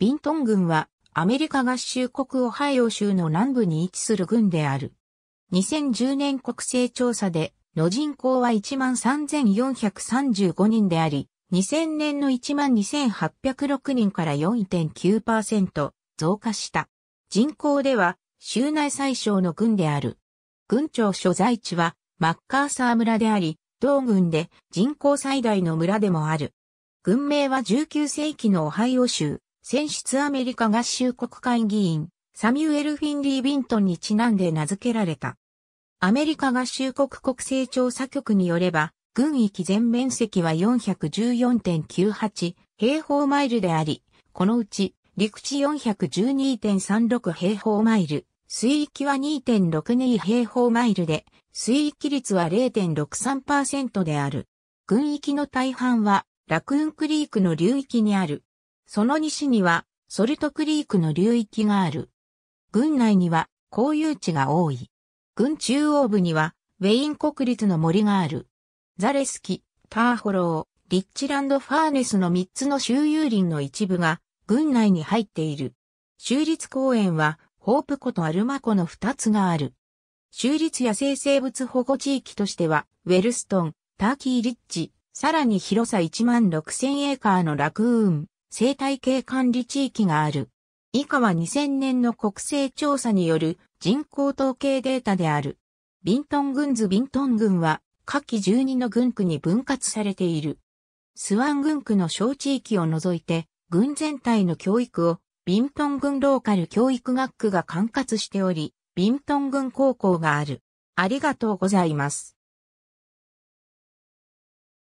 ビントン郡はアメリカ合衆国オハイオ州の南部に位置する郡である。2010年国勢調査での人口は13,435人であり、2000年の12,806人から4.9%増加した。人口では州内最小の郡である。郡庁所在地はマッカーサー村であり、同郡で人口最大の村でもある。郡名は19世紀のオハイオ州、選出アメリカ合衆国会議員、サミュエル・フィンリー・ビントンにちなんで名付けられた。アメリカ合衆国国勢調査局によれば、軍域全面積は414.98平方マイルであり、このうち陸地412.36平方マイル、水域は2.62平方マイルで、水域率は0.63%である。軍域の大半はラクーンクリークの流域にある。その西には、ソルトクリークの流域がある。郡内には、公有地が多い。郡中央部には、ウェイン国立の森がある。ザレスキ、ターホロー、リッチランドファーネスの3つの周遊林の一部が、郡内に入っている。州立公園は、ホープ湖とアルマ湖の2つがある。州立野生生物保護地域としては、ウェルストン、ターキーリッチ、さらに広さ1万6000エーカーのラクーン、生態系管理地域がある。以下は2000年の国勢調査による人口統計データである。ビントン群図ビントン群は下記12の群区に分割されている。スワン群区の小地域を除いて、群全体の教育をビントン群ローカル教育学区が管轄しており、ビントン群高校がある。ありがとうございます。